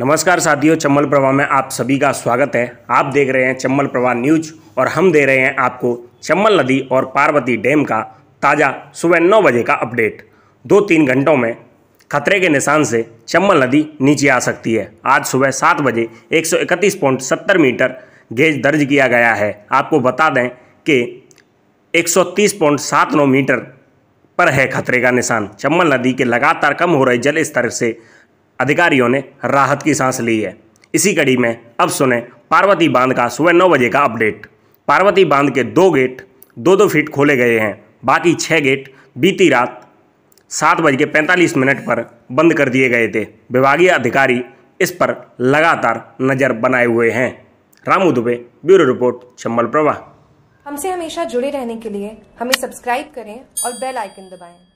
नमस्कार साथियों चम्बल प्रवाह में आप सभी का स्वागत है आप देख रहे हैं चम्बल प्रवाह न्यूज और हम दे रहे हैं आपको चम्बल नदी और पार्वती डैम का ताज़ा सुबह नौ बजे का अपडेट दो तीन घंटों में खतरे के निशान से चम्बल नदी नीचे आ सकती है आज सुबह सात बजे एक मीटर गेज दर्ज किया गया है आपको बता दें कि एक मीटर पर है खतरे का निशान चम्बल नदी के लगातार कम हो रहे जल स्तर से अधिकारियों ने राहत की सांस ली है इसी कड़ी में अब सुने पार्वती बांध का सुबह नौ बजे का अपडेट पार्वती बांध के दो गेट दो दो फीट खोले गए हैं बाकी छः गेट बीती रात सात बज के पैंतालीस मिनट पर बंद कर दिए गए थे विभागीय अधिकारी इस पर लगातार नज़र बनाए हुए हैं रामू दुबे ब्यूरो रिपोर्ट चंबल प्रवाह हमसे हमेशा जुड़े रहने के लिए हमें सब्सक्राइब करें और बेल आइकन दबाएं।